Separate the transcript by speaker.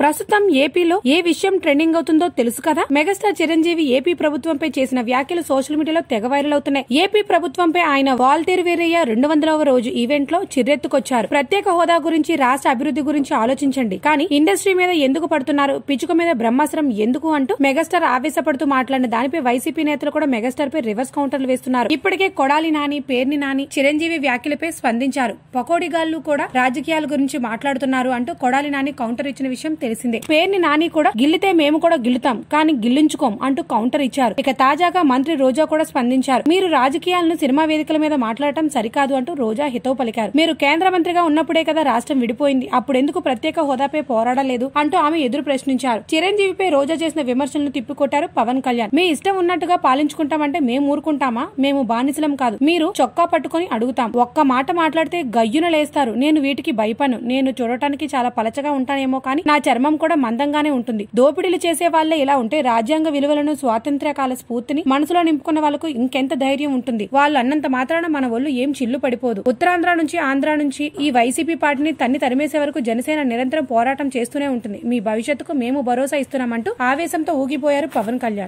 Speaker 1: ప్రస్తుతం ఏపీలో ఏ విషయం ట్రెండింగ్ అవుతుందో తెలుసు కదా మెగాస్టార్ చిరంజీవి ఏపీ ప్రభుత్వంపై చేసిన వ్యాఖ్యలు సోషల్ మీడియాలో తెగ వైరల్ అవుతున్నాయి ఏపీ ప్రభుత్వంపై ఆయన వాల్తేరు వీరయ్య రెండు వందలవ రోజు ఈవెంట్ లో చిర్రెత్తుకొచ్చారు ప్రత్యేక హోదా గురించి రాష్ట్ర అభివృద్ధి గురించి ఆలోచించండి కానీ ఇండస్ట్రీ మీద ఎందుకు పడుతున్నారు పిచ్చుక మీద బ్రహ్మాస్త్రం ఎందుకు అంటూ మెగాస్టార్ ఆవేశపడుతూ మాట్లాడిన దానిపై వైసీపీ నేతలు కూడా మెగాస్టార్ పై రివర్స్ కౌంటర్లు వేస్తున్నారు ఇప్పటికే కొడాలి నాని పేర్ని నాని చిరంజీవి వ్యాఖ్యలపై స్పందించారు పకోడిగాళ్లు కూడా రాజకీయాల గురించి మాట్లాడుతున్నారు అంటూ కొడాలి నాని కౌంటర్ ఇచ్చిన విషయం తెలిసిందే పేర్ని నాని కూడా గిల్లితే మేము కూడా గిల్లుతాం కానీ గిల్లించుకోం అంటూ కౌంటర్ ఇచ్చారు ఇక తాజాగా మంత్రి రోజా కూడా స్పందించారు మీరు రాజకీయాలను సినిమా వేదికల మీద మాట్లాడటం సరికాదు అంటూ రోజా హితవు పలికారు మీరు కేంద్ర మంత్రిగా ఉన్నప్పుడే కదా రాష్ట్రం విడిపోయింది అప్పుడెందుకు ప్రత్యేక హోదాపై పోరాడలేదు అంటూ ఆమె ఎదురు ప్రశ్నించారు చిరంజీవిపై రోజా చేసిన విమర్శలను తిప్పికొట్టారు పవన్ కళ్యాణ్ మీ ఇష్టం ఉన్నట్టుగా పాలించుకుంటామంటే మేము ఊరుకుంటామా మేము బానిసలం కాదు మీరు చొక్కా పట్టుకుని అడుగుతాం ఒక్క మాట మాట్లాడితే గయ్యున లేస్తారు నేను వీటికి భయపను నేను చూడటానికి చాలా పలచగా ఉంటానేమో కానీ నా చర్మ ధర్మం కూడా మందంగానే ఉంటుంది దోపిడీలు చేసే వాళ్ళే ఇలా ఉంటే రాజ్యాంగ విలువలను స్వాతంత్ర్యకాల స్ఫూర్తిని మనసులో నింపుకున్న వాళ్ళకు ఇంకెంత ధైర్యం ఉంటుంది వాళ్ళు అన్నంత మాత్రాన మన ఒళ్ళు ఏం చిల్లు పడిపోదు ఉత్తరాంధ్ర నుంచి ఆంధ్ర నుంచి ఈ వైసీపీ పార్టీని తన్ని తరిమేసే వరకు జనసేన నిరంతరం పోరాటం చేస్తూనే ఉంటుంది మీ భవిష్యత్తుకు మేము భరోసా ఇస్తున్నామంటూ ఆవేశంతో ఊగిపోయారు పవన్ కళ్యాణ్